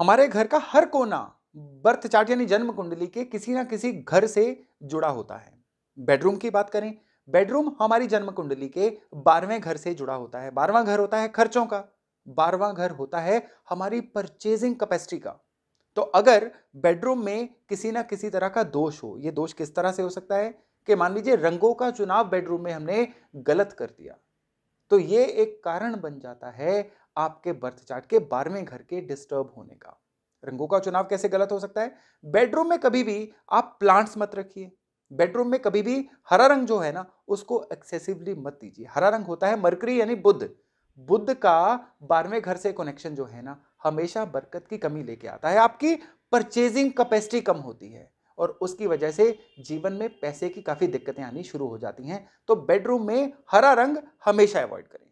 हमारे घर का हर कोना बर्थ चार्ट यानी जन्म कुंडली के किसी ना किसी घर से जुड़ा होता है बेडरूम की बात करें बेडरूम हमारी जन्म कुंडली के बारहवें घर से जुड़ा होता है बारहवां घर होता है खर्चों का बारहवां घर होता है हमारी परचेजिंग कैपेसिटी का तो अगर बेडरूम में किसी ना किसी तरह का दोष हो ये दोष किस तरह से हो सकता है कि मान लीजिए रंगों का चुनाव बेडरूम में हमने गलत कर दिया तो ये एक कारण बन जाता है आपके बर्थ चार्ट के बारहवें घर के डिस्टर्ब होने का रंगों का चुनाव कैसे गलत हो सकता है बेडरूम में कभी भी आप प्लांट्स मत रखिए बेडरूम में कभी भी हरा रंग जो है ना उसको एक्सेसिवली मत दीजिए हरा रंग होता है मरकरी यानी बुद्ध बुद्ध का बारहवें घर से कनेक्शन जो है ना हमेशा बरकत की कमी लेके आता है आपकी परचेजिंग कैपेसिटी कम होती है और उसकी वजह से जीवन में पैसे की काफ़ी दिक्कतें आनी शुरू हो जाती हैं तो बेडरूम में हरा रंग हमेशा अवॉइड करें